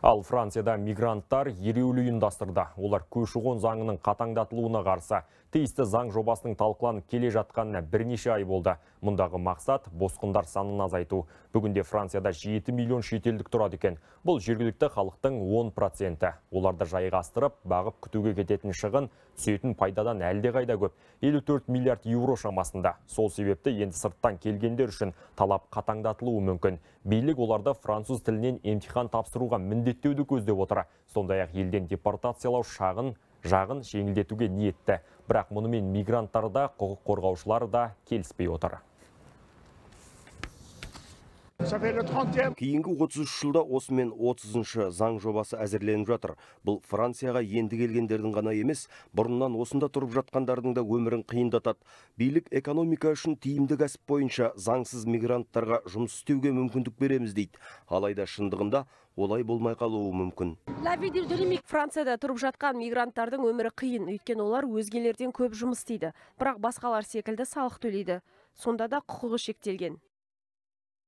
Ал Францияда мигранттар ереулі ұйымдастырды. Олар көші заңының қатаңдатылуына қарсы тиісті заң жобасының талқыланып келе жатқанына бірнеше ай болды. Мұндағы мақсат босқындар санын азайту. Бүгінде Францияда 7 миллион шетелдік тұрады екен. Бұл жергілікті халықтың 10%. Оларды жайғастырып, бағып күтуге кететін шығын түсетін пайдадан әлде қайда көп. 54 миллиард евро шамасында. Сол себепті енді сырттан келгендер үшін талап қатаңдатылуы мүмкін. Билік оларды француз тілінен емтихан тапсыруға міндет жеңілдеттеуді көздеп отыр сондай ақ елден депортациялау шағын жағын жеңілдетуге ниетті бірақ мұнымен мигранттар да құқық қорғаушылар да келіспей отыр кейінгі отыз үш жылда осымен отызыншы заң жобасы әзірленіп жатыр бұл францияға енді келгендердің ғана емес бұрыннан осында тұрып жатқандардың да өмірін қиындатады билік экономика үшін тиімді кәсіп бойынша заңсыз мигранттарға жұмыс істеуге мүмкіндік береміз дейді алайда шындығында олай болмай қалуы мүмкін францияда тұрып жатқан мигранттардың өмірі қиын өйткені олар өзгелерден көп жұмыс істейді бірақ басқалар секілді салық төлейді сонда да құқығы шектелген